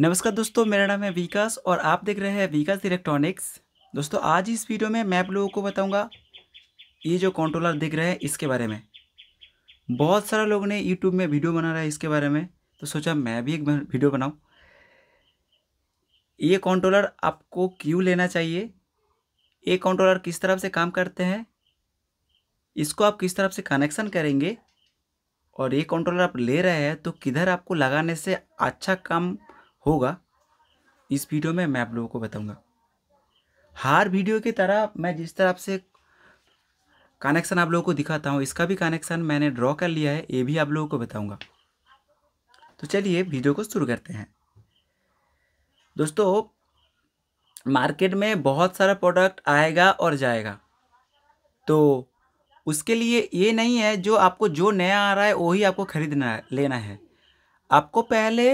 नमस्कार दोस्तों मेरा नाम है विकास और आप देख रहे हैं विकास इलेक्ट्रॉनिक्स दोस्तों आज इस वीडियो में मैं आप लोगों को बताऊंगा ये जो कंट्रोलर दिख रहे हैं इसके बारे में बहुत सारे लोगों ने यूट्यूब में वीडियो बना रहा है इसके बारे में तो सोचा मैं भी एक वीडियो बनाऊँ ये कॉन्ट्रोलर आपको क्यों लेना चाहिए ये कॉन्ट्रोलर किस तरह से काम करते हैं इसको आप किस तरफ से कनेक्शन करेंगे और ये कंट्रोलर आप ले रहे हैं तो किधर आपको लगाने से अच्छा काम होगा इस वीडियो में मैं आप लोगों को बताऊंगा हार वीडियो की तरह मैं जिस तरह आपसे कनेक्शन आप लोगों को दिखाता हूँ इसका भी कनेक्शन मैंने ड्रॉ कर लिया है ये भी आप लोगों को बताऊँगा तो चलिए वीडियो को शुरू करते हैं दोस्तों मार्केट में बहुत सारा प्रोडक्ट आएगा और जाएगा तो उसके लिए ये नहीं है जो आपको जो नया आ रहा है वही आपको ख़रीदना लेना है आपको पहले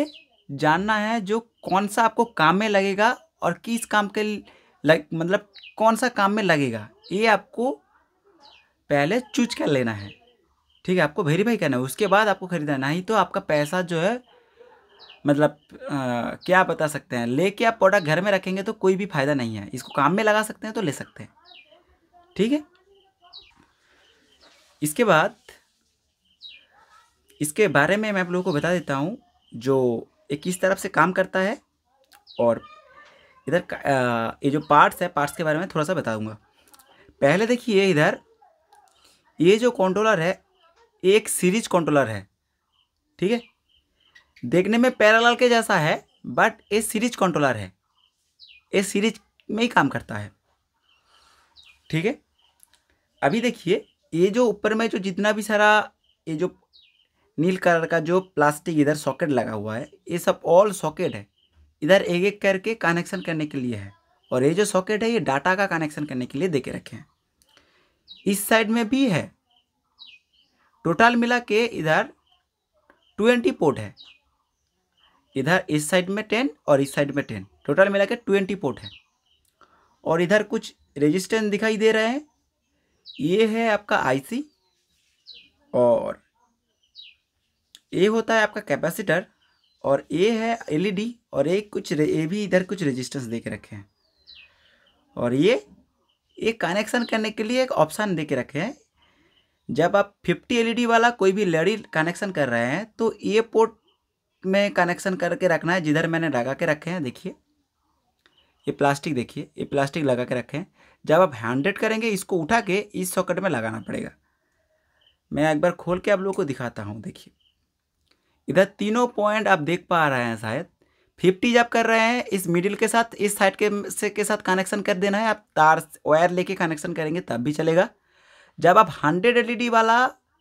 जानना है जो कौन सा आपको काम में लगेगा और किस काम के लग मतलब कौन सा काम में लगेगा ये आपको पहले चूज कर लेना है ठीक है आपको वेरीफाई करना है उसके बाद आपको ख़रीदना नहीं तो आपका पैसा जो है मतलब आ, क्या बता सकते हैं लेके आप प्रोडक्ट घर में रखेंगे तो कोई भी फ़ायदा नहीं है इसको काम में लगा सकते हैं तो ले सकते हैं ठीक है इसके बाद इसके बारे में मैं आप लोगों को बता देता हूँ जो ये किस तरफ से काम करता है और इधर ये जो पार्ट्स है पार्ट्स के बारे में थोड़ा सा बताऊंगा पहले देखिए इधर ये जो कंट्रोलर है एक सीरीज कंट्रोलर है ठीक है देखने में पैरालल के जैसा है बट ये सीरीज कंट्रोलर है ये सीरीज में ही काम करता है ठीक है अभी देखिए ये जो ऊपर में जो जितना भी सारा ये जो नील कलर का जो प्लास्टिक इधर सॉकेट लगा हुआ है ये सब ऑल सॉकेट है इधर एक एक करके कनेक्शन करने के लिए है और ये जो सॉकेट है ये डाटा का कनेक्शन करने के लिए दे के रखे हैं इस साइड में भी है टोटल मिला के इधर ट्वेंटी पोर्ट है इधर इस साइड में टेन और इस साइड में टेन टोटल मिला के ट्वेंटी पोर्ट है और इधर कुछ रजिस्टेंस दिखाई दे रहे हैं ये है आपका आईसी और ए होता है आपका कैपेसिटर और ए है एलईडी और एक कुछ ए भी इधर कुछ रेजिस्टेंस दे के रखे हैं और ये ये कनेक्शन करने के लिए एक ऑप्शन दे के रखे हैं जब आप 50 एलईडी e वाला कोई भी लड़ी कनेक्शन कर रहे हैं तो ए पोर्ट में कनेक्शन करके रखना है जिधर मैंने लगा के रखे हैं देखिए ये प्लास्टिक देखिए ये प्लास्टिक लगा के रखे हैं जब आप हैंड्रेड करेंगे इसको उठा के इस सॉकेट में लगाना पड़ेगा मैं एक बार खोल के आप लोगों को दिखाता हूँ देखिए इधर तीनों पॉइंट आप देख पा रहे हैं शायद फिफ्टी जब कर रहे हैं इस मिडिल के साथ इस साइड के से के साथ कनेक्शन कर देना है आप तार वायर लेके कनेक्शन करेंगे तब भी चलेगा जब आप हंड्रेड एलईडी e वाला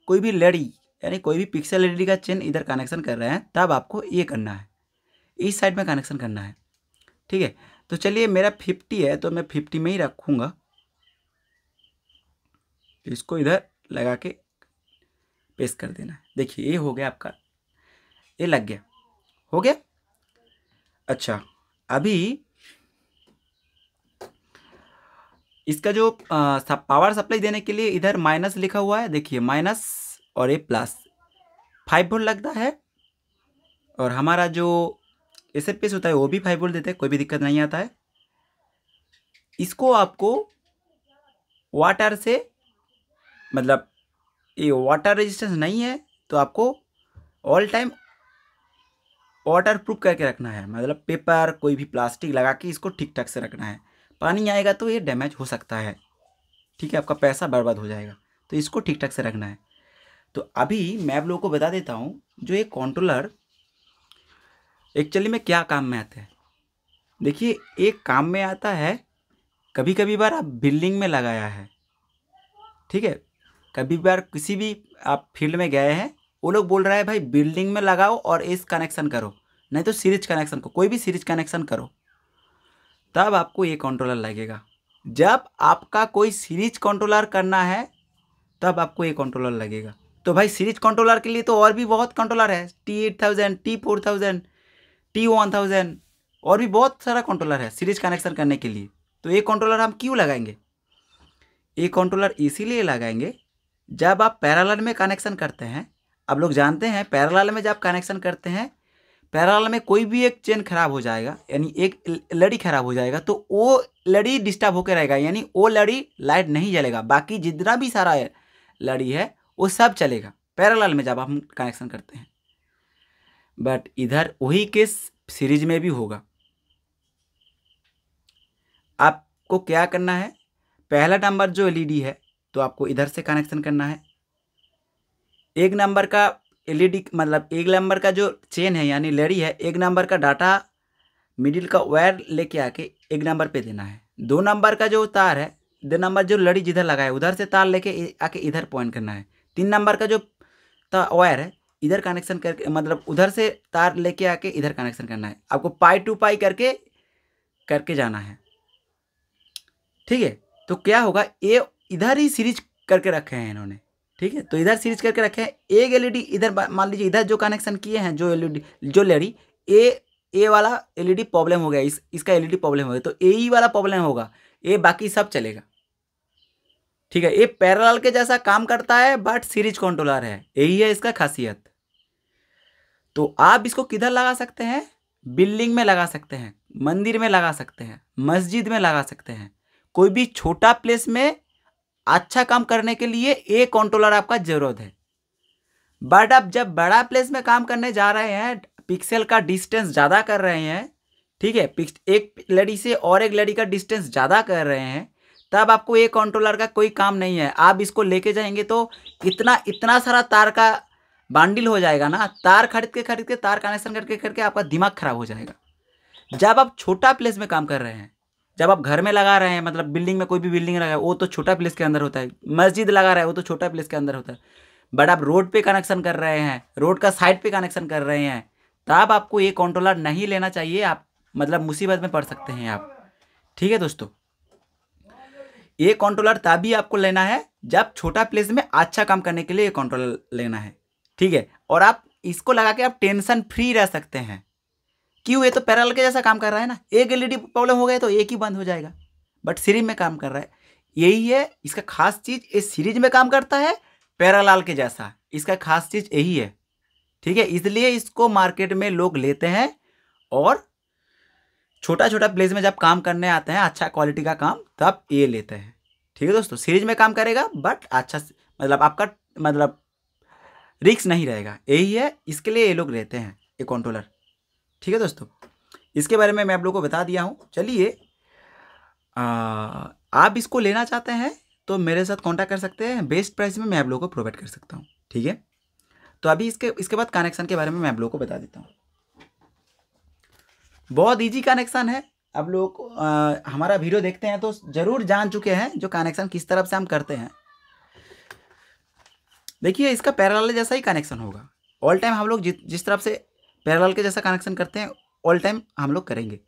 कोई भी लड़ी यानी कोई भी पिक्सल एलईडी e का चेन इधर कनेक्शन कर रहे हैं तब आपको ये करना है इस साइड में कनेक्शन करना है ठीक है तो चलिए मेरा फिफ्टी है तो मैं फिफ्टी में ही रखूँगा इसको इधर लगा के पेस्ट कर देना है देखिए ये हो गया आपका ये लग गया हो गया अच्छा अभी इसका जो आ, पावर सप्लाई देने के लिए इधर माइनस लिखा हुआ है देखिए माइनस और ए प्लस फाइव वोल्ट लगता है और हमारा जो एस एफ होता है वो भी फाइव वोल्ट देते हैं कोई भी दिक्कत नहीं आता है इसको आपको वाटर से मतलब ये वाटर रेजिस्टेंस नहीं है तो आपको ऑल टाइम वाटर प्रूफ करके रखना है मतलब पेपर कोई भी प्लास्टिक लगा के इसको ठीक ठाक से रखना है पानी आएगा तो ये डैमेज हो सकता है ठीक है आपका पैसा बर्बाद हो जाएगा तो इसको ठीक ठाक से रखना है तो अभी मैं आप लोगों को बता देता हूँ जो ये कंट्रोलर एक्चुअली में क्या काम में आता है देखिए एक काम में आता है कभी कभी बार आप बिल्डिंग में लगाया है ठीक है कभी बार किसी भी आप फील्ड में गए हैं वो लोग बोल रहा है भाई बिल्डिंग में लगाओ और इस कनेक्शन करो नहीं तो सीरीज कनेक्शन को कोई भी सीरीज कनेक्शन करो तब आपको ये कंट्रोलर लगेगा जब आपका कोई सीरीज कंट्रोलर करना है तब आपको ये कंट्रोलर लगेगा तो भाई सीरीज कंट्रोलर के लिए तो और भी बहुत कंट्रोलर है T eight thousand T four thousand T one thousand और भी बहुत सारा कंट्रोलर है सीरीज कनेक्शन करने के लिए तो ये कंट्रोलर हम क्यों लगाएंगे ये कंट्रोलर इसीलिए लगाएंगे जब आप पैराल में कनेक्शन करते हैं आप लोग जानते हैं पैराल में जब कनेक्शन करते हैं पैराल में कोई भी एक चेन खराब हो जाएगा यानी एक लड़ी खराब हो जाएगा तो वो लड़ी डिस्टर्ब होकर रहेगा यानी वो लड़ी लाइट नहीं जलेगा बाकी जितना भी सारा लड़ी है वो सब चलेगा पैराल में जब हम कनेक्शन करते हैं बट इधर वही केस सीरीज में भी होगा आपको क्या करना है पहला नंबर जो एलईडी है तो आपको इधर से कनेक्शन करना है एक नंबर का एलईडी मतलब एक नंबर का जो चेन है यानी लड़ी है एक नंबर का डाटा मिडिल का वायर लेके आके एक नंबर पे देना है दो नंबर का जो तार है दो नंबर जो लड़ी जिधर लगा है उधर से तार लेके आके इधर पॉइंट करना है तीन नंबर का जो वायर है इधर कनेक्शन करके मतलब उधर से तार लेके आके इधर कनेक्शन करना है आपको पाई टू पाई करके करके जाना है ठीक है तो क्या होगा ये इधर ही सीरीज करके रखे हैं इन्होंने ठीक है तो इधर सीरीज करके रखे हैं एक एलईडी इधर मान लीजिए इधर जो कनेक्शन किए हैं जो एलईडी जो लेडी ए ए वाला एलईडी प्रॉब्लम हो गया इस इसका एलईडी प्रॉब्लम हो गया तो ए ई वाला प्रॉब्लम होगा ए बाकी सब चलेगा ठीक है ये पैरल के जैसा काम करता है बट सीरीज कंट्रोलर है यही है इसका खासियत तो आप इसको किधर लगा सकते हैं बिल्डिंग में लगा सकते हैं मंदिर में लगा सकते हैं मस्जिद में लगा सकते हैं कोई भी छोटा प्लेस में अच्छा काम करने के लिए एक कंट्रोलर आपका जरूरत है बट आप जब बड़ा प्लेस में काम करने जा रहे हैं पिक्सल का डिस्टेंस ज़्यादा कर रहे हैं ठीक है एक लड़ी से और एक लड़ी का डिस्टेंस ज़्यादा कर रहे हैं तब आपको एक कंट्रोलर का कोई काम नहीं है आप इसको लेके जाएंगे तो इतना इतना सारा तार का बांडिल हो जाएगा ना तार खरीद के खरीद के तार कनेक्शन करके करके आपका दिमाग खराब हो जाएगा जब आप छोटा प्लेस में काम कर रहे हैं जब आप घर में लगा रहे हैं मतलब बिल्डिंग में कोई भी बिल्डिंग लगा है वो तो छोटा प्लेस के अंदर होता है मस्जिद लगा रहा है वो तो छोटा प्लेस के अंदर होता है बट आप रोड पे कनेक्शन कर रहे हैं रोड का साइड पे कनेक्शन कर रहे हैं तब आपको ये कंट्रोलर नहीं लेना चाहिए आप मतलब मुसीबत में पड़ सकते हैं आप ठीक है दोस्तों ये कंट्रोलर तभी आपको लेना है जब छोटा प्लेस में अच्छा काम करने के लिए ये कंट्रोलर लेना है ठीक है और आप इसको लगा के आप टेंशन फ्री रह सकते हैं क्यों ये तो पैरल के जैसा काम कर रहा है ना एक एलईडी प्रॉब्लम हो गया तो एक ही बंद हो जाएगा बट सीरीज में काम कर रहा है यही है इसका खास चीज़ ये सीरीज में काम करता है पैरालाल के जैसा इसका खास चीज़ यही है ठीक है इसलिए इसको मार्केट में लोग लेते हैं और छोटा छोटा प्लेस में जब काम करने आते हैं अच्छा क्वालिटी का काम तब ये लेते हैं ठीक है दोस्तों सीरीज में काम करेगा बट अच्छा मतलब आपका मतलब रिक्स नहीं रहेगा यही है इसके लिए ये लोग लेते हैं ये कंट्रोलर ठीक है दोस्तों इसके बारे में मैं आप लोगों को बता दिया हूँ चलिए आप इसको लेना चाहते हैं तो मेरे साथ कांटेक्ट कर सकते हैं बेस्ट प्राइस में मैं आप लोगों को प्रोवाइड कर सकता हूँ ठीक है तो अभी इसके इसके बाद कनेक्शन के बारे में मैं आप लोगों को बता देता हूँ बहुत ईजी कनेक्शन है आप लोग हमारा वीडियो देखते हैं तो ज़रूर जान चुके हैं जो कनेक्शन किस तरफ से हम करते हैं देखिए इसका पैरल जैसा ही कनेक्शन होगा ऑल टाइम हम लोग जि, जिस तरफ से पैरल के जैसा कनेक्शन करते हैं ऑल टाइम हम लोग करेंगे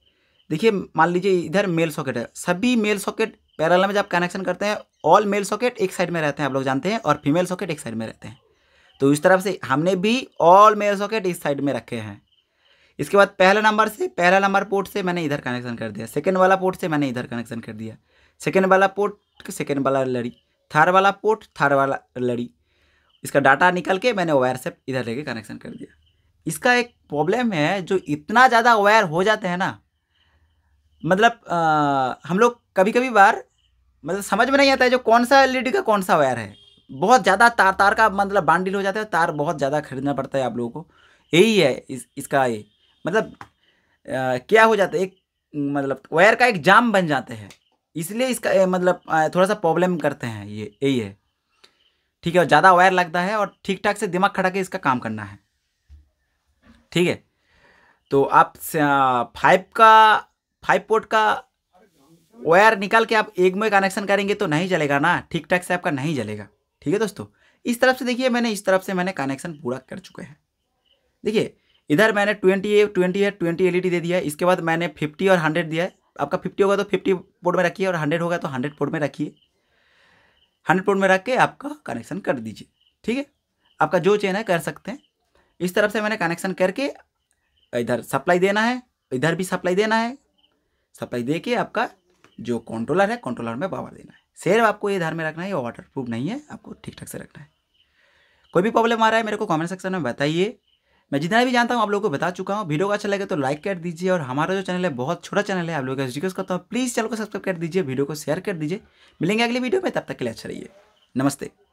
देखिए मान लीजिए इधर मेल सॉकेट है सभी मेल सॉकेट पैरल में जब कनेक्शन करते हैं ऑल मेल सॉकेट एक साइड में रहते हैं आप लोग जानते हैं और फीमेल सॉकेट एक साइड में रहते हैं तो इस तरफ से हमने भी ऑल मेल सॉकेट इस साइड में रखे हैं इसके बाद पहला नंबर से पहला नंबर पोर्ट से मैंने इधर कनेक्शन कर दिया सेकेंड वाला पोर्ट से मैंने इधर कनेक्शन कर दिया सेकेंड वाला पोर्ट सेकेंड वाला लड़ी थार वाला पोर्ट थार वाला लड़ी इसका डाटा निकल के मैंने वायर से इधर लेके कनेक्शन कर दिया इसका एक प्रॉब्लम है जो इतना ज़्यादा अवेयर हो जाते हैं ना मतलब आ, हम लोग कभी कभी बार मतलब समझ में नहीं आता है जो कौन सा एल का कौन सा वायर है बहुत ज़्यादा तार तार का मतलब बांडिल हो जाता है तार बहुत ज़्यादा खरीदना पड़ता है आप लोगों को यही है इस इसका ये मतलब आ, क्या हो जाता है एक मतलब वायर का एक जाम बन जाते हैं इसलिए इसका ए, मतलब थोड़ा सा प्रॉब्लम करते हैं ये यही है ठीक है ज़्यादा वायर लगता है और ठीक ठाक से दिमाग खड़ा के इसका काम करना है ठीक है तो आप फाइव का फाइव पोर्ट का वायर निकाल के आप एक में कनेक्शन करेंगे तो नहीं जलेगा ना ठीक ठाक से आपका नहीं जलेगा ठीक है दोस्तों इस तरफ से देखिए मैंने इस तरफ से मैंने कनेक्शन पूरा कर चुके हैं देखिए इधर मैंने ट्वेंटी ट्वेंटी है ट्वेंटी एल दे दिया है इसके बाद मैंने फिफ्टी और हंड्रेड दिया है आपका फिफ्टी होगा तो फिफ्टी पोर्ट में रखिए और हंड्रेड होगा तो हंड्रेड पोर्ट में रखिए हंड्रेड पोर्ट में रख के आपका कनेक्शन कर दीजिए ठीक है आपका जो चेन है कर सकते हैं इस तरफ से मैंने कनेक्शन करके इधर सप्लाई देना है इधर भी सप्लाई देना है सप्लाई दे के आपका जो कंट्रोलर है कंट्रोलर में पावर देना है सिर्फ आपको ये धार में रखना है ये वाटर प्रूफ नहीं है आपको ठीक ठाक से रखना है कोई भी प्रॉब्लम आ रहा है मेरे को कमेंट सेक्शन में बताइए मैं जितना भी जानता हूँ आप लोगों को बता चुका हूँ वीडियो को अच्छा लगे तो लाइक कर दीजिए और हमारा जो चैनल है बहुत छोटा चैनल है आप लोगों का रिक्वेस्ट करता हूँ प्लीज़ चैनल को सब्सक्राइब कर दीजिए वीडियो को शेयर कर दीजिए मिलेंगे अगली वीडियो में तब तक के लिए अच्छा रहिए नमस्ते